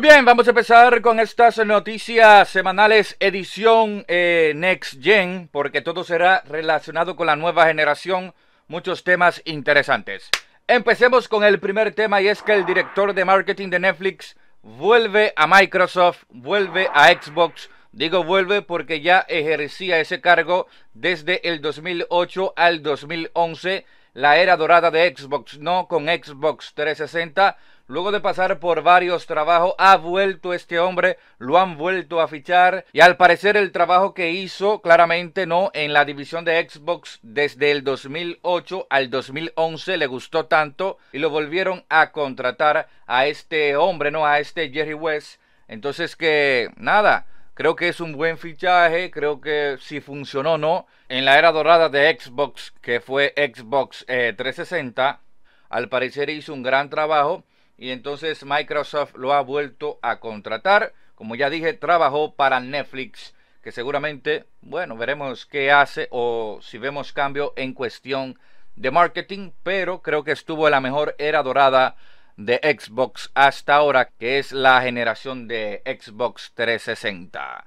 Muy bien, vamos a empezar con estas noticias semanales edición eh, Next Gen, porque todo será relacionado con la nueva generación, muchos temas interesantes. Empecemos con el primer tema y es que el director de marketing de Netflix vuelve a Microsoft, vuelve a Xbox. Digo vuelve porque ya ejercía ese cargo desde el 2008 al 2011, la era dorada de Xbox, no con Xbox 360 Luego de pasar por varios trabajos, ha vuelto este hombre, lo han vuelto a fichar y al parecer el trabajo que hizo claramente no en la división de Xbox desde el 2008 al 2011 le gustó tanto y lo volvieron a contratar a este hombre, no a este Jerry West. Entonces que nada, creo que es un buen fichaje, creo que si funcionó no en la era dorada de Xbox que fue Xbox 360, eh, al parecer hizo un gran trabajo y entonces Microsoft lo ha vuelto a contratar. Como ya dije, trabajó para Netflix, que seguramente, bueno, veremos qué hace o si vemos cambio en cuestión de marketing, pero creo que estuvo en la mejor era dorada de Xbox hasta ahora, que es la generación de Xbox 360.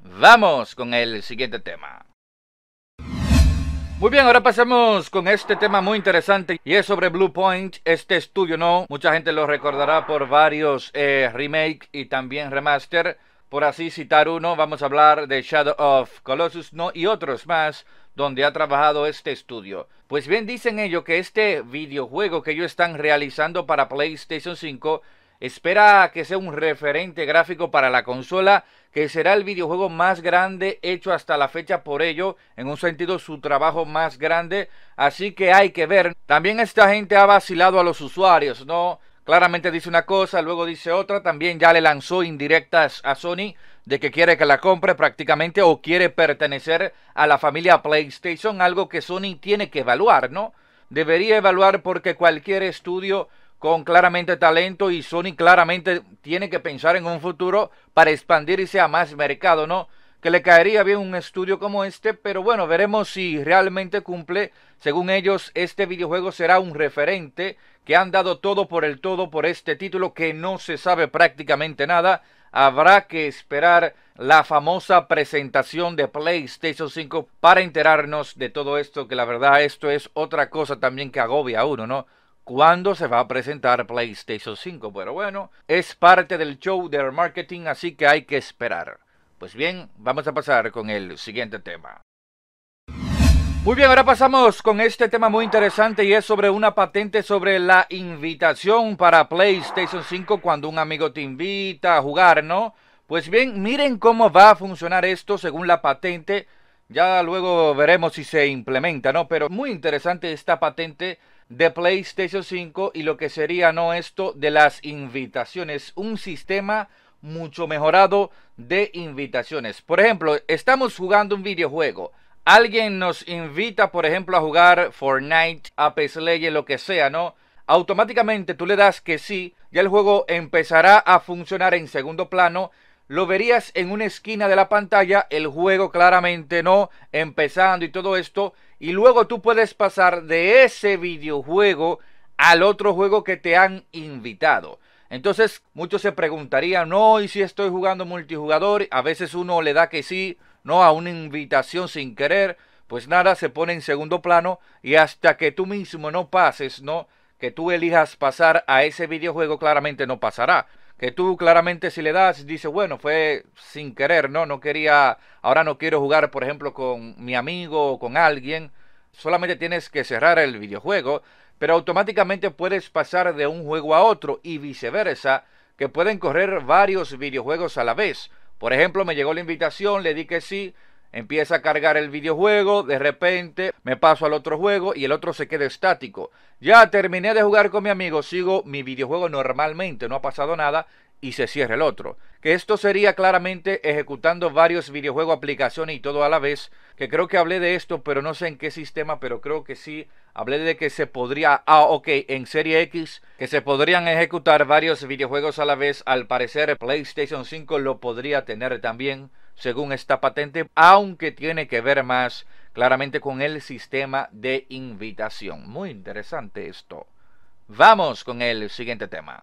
Vamos con el siguiente tema. Muy bien, ahora pasamos con este tema muy interesante y es sobre Blue Point, este estudio, ¿no? Mucha gente lo recordará por varios remakes eh, remake y también remaster. Por así citar uno, vamos a hablar de Shadow of Colossus, ¿no? Y otros más donde ha trabajado este estudio. Pues bien, dicen ellos que este videojuego que ellos están realizando para PlayStation 5 espera que sea un referente gráfico para la consola, que será el videojuego más grande hecho hasta la fecha por ello, en un sentido su trabajo más grande, así que hay que ver. También esta gente ha vacilado a los usuarios, ¿no? Claramente dice una cosa, luego dice otra, también ya le lanzó indirectas a Sony de que quiere que la compre prácticamente o quiere pertenecer a la familia PlayStation, algo que Sony tiene que evaluar, ¿no? Debería evaluar porque cualquier estudio con claramente talento y Sony claramente tiene que pensar en un futuro para expandirse a más mercado, ¿no? Que le caería bien un estudio como este, pero bueno, veremos si realmente cumple. Según ellos, este videojuego será un referente que han dado todo por el todo por este título que no se sabe prácticamente nada. Habrá que esperar la famosa presentación de PlayStation 5 para enterarnos de todo esto, que la verdad esto es otra cosa también que agobia a uno, ¿no? cuándo se va a presentar PlayStation 5. Pero bueno, es parte del show de marketing, así que hay que esperar. Pues bien, vamos a pasar con el siguiente tema. Muy bien, ahora pasamos con este tema muy interesante y es sobre una patente sobre la invitación para PlayStation 5 cuando un amigo te invita a jugar, ¿no? Pues bien, miren cómo va a funcionar esto según la patente. Ya luego veremos si se implementa, ¿no? Pero muy interesante esta patente de PlayStation 5 y lo que sería no esto de las invitaciones, un sistema mucho mejorado de invitaciones. Por ejemplo, estamos jugando un videojuego. Alguien nos invita, por ejemplo, a jugar Fortnite, Apex Legends, lo que sea, ¿no? Automáticamente tú le das que sí, ya el juego empezará a funcionar en segundo plano lo verías en una esquina de la pantalla, el juego claramente no, empezando y todo esto, y luego tú puedes pasar de ese videojuego al otro juego que te han invitado. Entonces muchos se preguntarían, no, ¿y si estoy jugando multijugador? A veces uno le da que sí, no, a una invitación sin querer, pues nada, se pone en segundo plano y hasta que tú mismo no pases, no, que tú elijas pasar a ese videojuego, claramente no pasará que tú claramente si le das, dices, bueno, fue sin querer, ¿no? No quería, ahora no quiero jugar, por ejemplo, con mi amigo o con alguien. Solamente tienes que cerrar el videojuego, pero automáticamente puedes pasar de un juego a otro y viceversa, que pueden correr varios videojuegos a la vez. Por ejemplo, me llegó la invitación, le di que sí, Empieza a cargar el videojuego, de repente me paso al otro juego y el otro se queda estático. Ya terminé de jugar con mi amigo, sigo mi videojuego normalmente, no ha pasado nada y se cierra el otro. Que esto sería claramente ejecutando varios videojuegos, aplicaciones y todo a la vez. Que creo que hablé de esto, pero no sé en qué sistema, pero creo que sí. Hablé de que se podría, ah, ok, en Serie X, que se podrían ejecutar varios videojuegos a la vez. Al parecer PlayStation 5 lo podría tener también según esta patente, aunque tiene que ver más claramente con el sistema de invitación. Muy interesante esto. Vamos con el siguiente tema.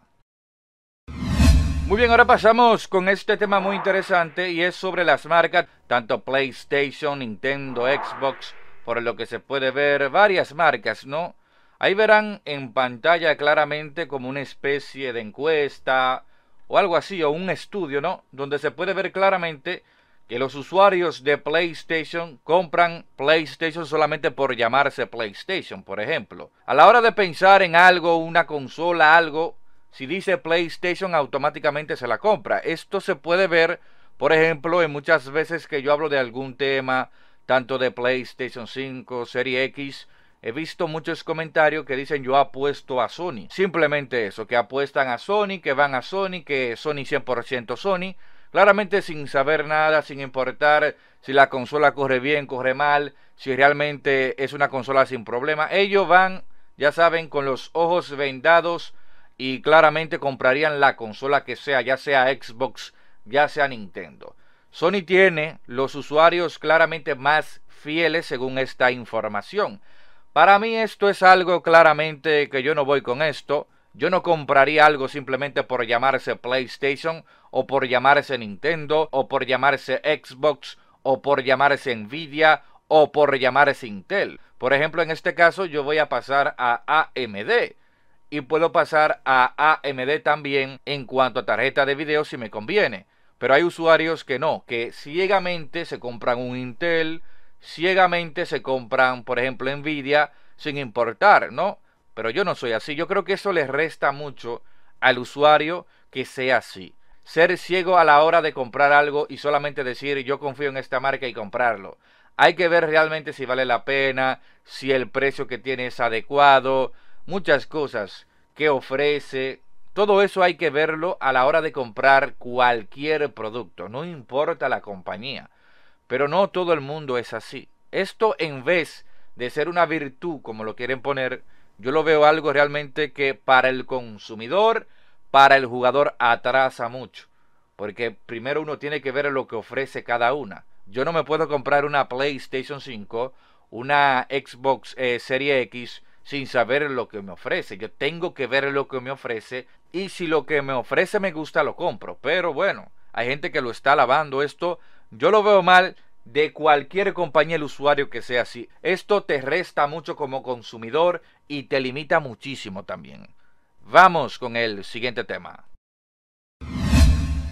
Muy bien, ahora pasamos con este tema muy interesante y es sobre las marcas, tanto PlayStation, Nintendo, Xbox, por lo que se puede ver varias marcas, ¿no? Ahí verán en pantalla claramente como una especie de encuesta o algo así, o un estudio, ¿no? Donde se puede ver claramente que los usuarios de PlayStation compran PlayStation solamente por llamarse PlayStation, por ejemplo. A la hora de pensar en algo, una consola, algo, si dice PlayStation automáticamente se la compra. Esto se puede ver, por ejemplo, en muchas veces que yo hablo de algún tema, tanto de PlayStation 5, Serie X. He visto muchos comentarios que dicen yo apuesto a Sony. Simplemente eso, que apuestan a Sony, que van a Sony, que Sony 100% Sony claramente sin saber nada, sin importar si la consola corre bien, corre mal, si realmente es una consola sin problema. Ellos van, ya saben, con los ojos vendados y claramente comprarían la consola que sea, ya sea Xbox, ya sea Nintendo. Sony tiene los usuarios claramente más fieles según esta información. Para mí esto es algo claramente que yo no voy con esto. Yo no compraría algo simplemente por llamarse PlayStation o por llamarse Nintendo o por llamarse Xbox o por llamarse Nvidia o por llamarse Intel. Por ejemplo, en este caso yo voy a pasar a AMD y puedo pasar a AMD también en cuanto a tarjeta de video si me conviene. Pero hay usuarios que no, que ciegamente se compran un Intel, ciegamente se compran, por ejemplo, Nvidia sin importar, ¿no? Pero yo no soy así. Yo creo que eso les resta mucho al usuario que sea así. Ser ciego a la hora de comprar algo y solamente decir yo confío en esta marca y comprarlo. Hay que ver realmente si vale la pena, si el precio que tiene es adecuado, muchas cosas que ofrece. Todo eso hay que verlo a la hora de comprar cualquier producto, no importa la compañía. Pero no todo el mundo es así. Esto en vez de ser una virtud como lo quieren poner, yo lo veo algo realmente que para el consumidor, para el jugador atrasa mucho. Porque primero uno tiene que ver lo que ofrece cada una. Yo no me puedo comprar una PlayStation 5, una Xbox eh, Serie X sin saber lo que me ofrece. Yo tengo que ver lo que me ofrece y si lo que me ofrece me gusta lo compro. Pero bueno, hay gente que lo está lavando esto. Yo lo veo mal de cualquier compañía el usuario que sea así. Esto te resta mucho como consumidor y te limita muchísimo también. Vamos con el siguiente tema.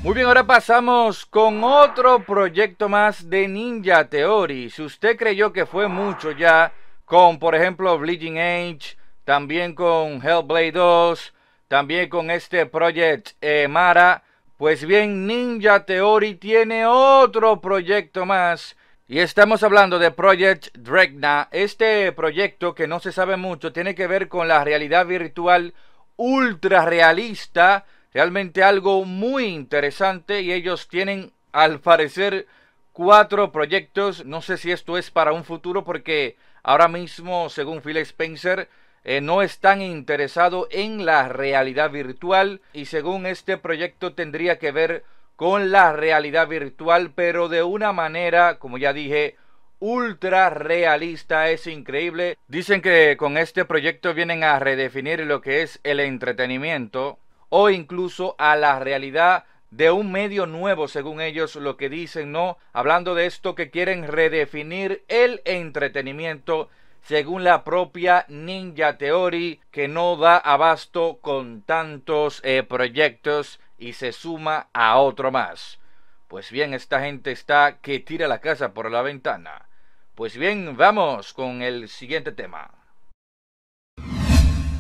Muy bien, ahora pasamos con otro proyecto más de Ninja Theory. Si usted creyó que fue mucho ya con, por ejemplo, Bleeding Age, también con Hellblade 2, también con este proyecto eh, Mara, pues bien, Ninja Theory tiene otro proyecto más. Y estamos hablando de Project Dregna. Este proyecto que no se sabe mucho tiene que ver con la realidad virtual ultra realista. Realmente algo muy interesante. Y ellos tienen, al parecer, cuatro proyectos. No sé si esto es para un futuro porque ahora mismo, según Phil Spencer, eh, no están interesados en la realidad virtual y según este proyecto tendría que ver con la realidad virtual, pero de una manera, como ya dije, ultra realista, es increíble. Dicen que con este proyecto vienen a redefinir lo que es el entretenimiento o incluso a la realidad de un medio nuevo, según ellos lo que dicen, ¿no? Hablando de esto que quieren redefinir el entretenimiento según la propia Ninja Theory, que no da abasto con tantos eh, proyectos y se suma a otro más. Pues bien, esta gente está que tira la casa por la ventana. Pues bien, vamos con el siguiente tema.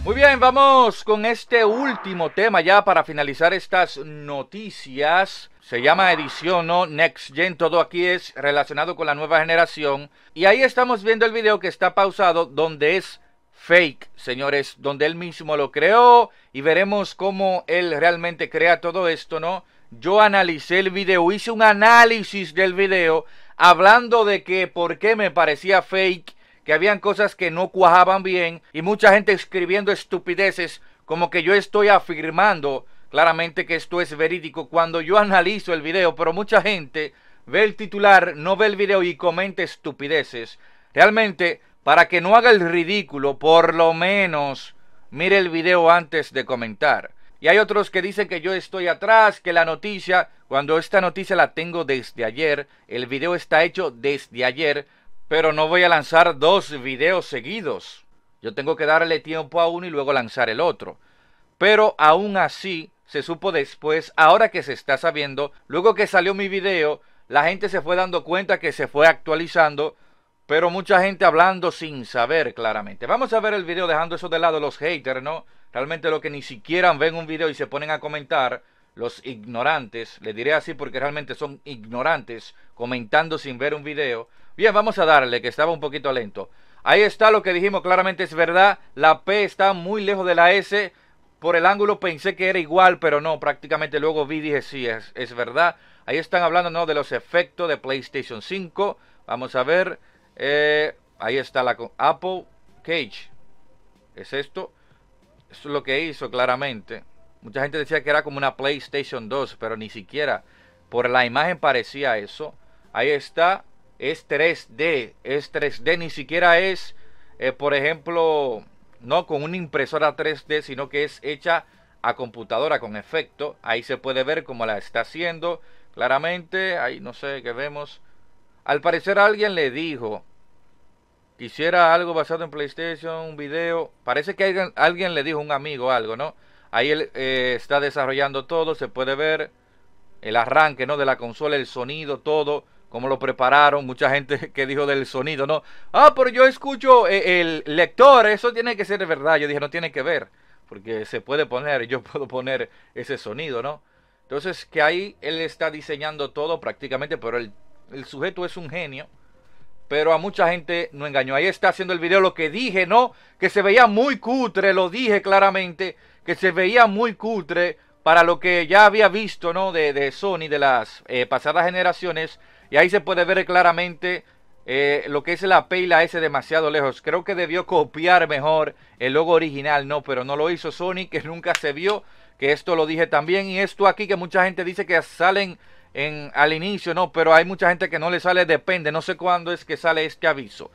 Muy bien, vamos con este último tema ya para finalizar estas noticias. Se llama edición, ¿no? Next Gen, todo aquí es relacionado con la nueva generación. Y ahí estamos viendo el video que está pausado, donde es fake, señores, donde él mismo lo creó y veremos cómo él realmente crea todo esto, ¿no? Yo analicé el video, hice un análisis del video hablando de que por qué me parecía fake que habían cosas que no cuajaban bien y mucha gente escribiendo estupideces como que yo estoy afirmando claramente que esto es verídico cuando yo analizo el video, pero mucha gente ve el titular, no ve el video y comenta estupideces. Realmente, para que no haga el ridículo, por lo menos mire el video antes de comentar. Y hay otros que dicen que yo estoy atrás, que la noticia, cuando esta noticia la tengo desde ayer, el video está hecho desde ayer, pero no voy a lanzar dos videos seguidos. Yo tengo que darle tiempo a uno y luego lanzar el otro. Pero aún así, se supo después, ahora que se está sabiendo, luego que salió mi video, la gente se fue dando cuenta que se fue actualizando, pero mucha gente hablando sin saber claramente. Vamos a ver el video dejando eso de lado, los haters, ¿no? Realmente lo que ni siquiera ven un video y se ponen a comentar, los ignorantes, le diré así porque realmente son ignorantes, comentando sin ver un video. Bien, vamos a darle, que estaba un poquito lento. Ahí está lo que dijimos, claramente es verdad. La P está muy lejos de la S. Por el ángulo pensé que era igual, pero no, prácticamente luego vi y dije, sí, es, verdad. Ahí están hablando de los efectos de PlayStation 5. Vamos a ver. Eh, ahí está la Apple Cage. ¿Es esto? es lo que hizo claramente. Mucha gente decía que era como una PlayStation 2, pero ni siquiera por la imagen parecía eso. Ahí está es 3D, es 3D, ni siquiera es, eh, por ejemplo, no con una impresora 3D, sino que es hecha a computadora con efecto. Ahí se puede ver cómo la está haciendo claramente. Ahí no sé qué vemos. Al parecer alguien le dijo, quisiera algo basado en PlayStation, un video. Parece que alguien, alguien le dijo, un amigo, algo, ¿no? Ahí él eh, está desarrollando todo, se puede ver el arranque, ¿no? De la consola, el sonido, todo cómo lo prepararon, mucha gente que dijo del sonido, no, ah, pero yo escucho eh, el lector, eso tiene que ser de verdad, yo dije, no tiene que ver, porque se puede poner, yo puedo poner ese sonido, ¿no? Entonces, que ahí él está diseñando todo prácticamente, pero el, el sujeto es un genio, pero a mucha gente no engañó. Ahí está haciendo el video lo que dije, ¿no? Que se veía muy cutre, lo dije claramente, que se veía muy cutre para lo que ya había visto, ¿no? De, de Sony, de las eh, pasadas generaciones, y ahí se puede ver claramente eh, lo que es la peila S demasiado lejos. Creo que debió copiar mejor el logo original, no, pero no lo hizo Sony, que nunca se vio, que esto lo dije también. Y esto aquí que mucha gente dice que salen en, al inicio, no, pero hay mucha gente que no le sale, depende, no sé cuándo es que sale este aviso.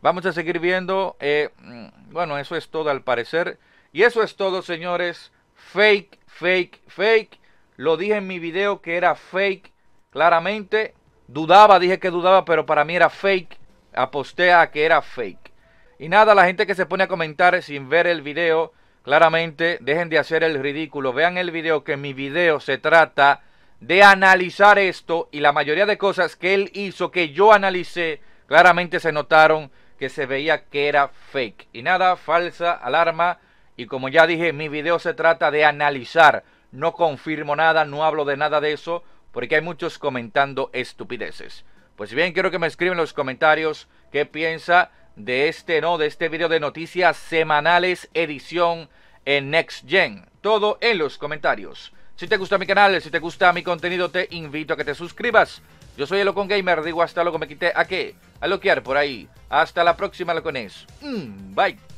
Vamos a seguir viendo, eh, mm, bueno, eso es todo al parecer. Y eso es todo, señores. Fake, fake, fake. Lo dije en mi video que era fake, claramente. Dudaba, dije que dudaba, pero para mí era fake. Aposté a que era fake. Y nada, la gente que se pone a comentar sin ver el video, claramente dejen de hacer el ridículo. Vean el video, que mi video se trata de analizar esto y la mayoría de cosas que él hizo, que yo analicé, claramente se notaron que se veía que era fake. Y nada, falsa alarma. Y como ya dije, mi video se trata de analizar. No confirmo nada, no hablo de nada de eso porque hay muchos comentando estupideces. Pues bien, quiero que me escriban en los comentarios qué piensa de este, no, de este video de noticias semanales edición en Next Gen. Todo en los comentarios. Si te gusta mi canal, si te gusta mi contenido, te invito a que te suscribas. Yo soy Elocon Gamer, digo hasta luego, me quité a qué, a loquear por ahí. Hasta la próxima, Locones. Mm, bye.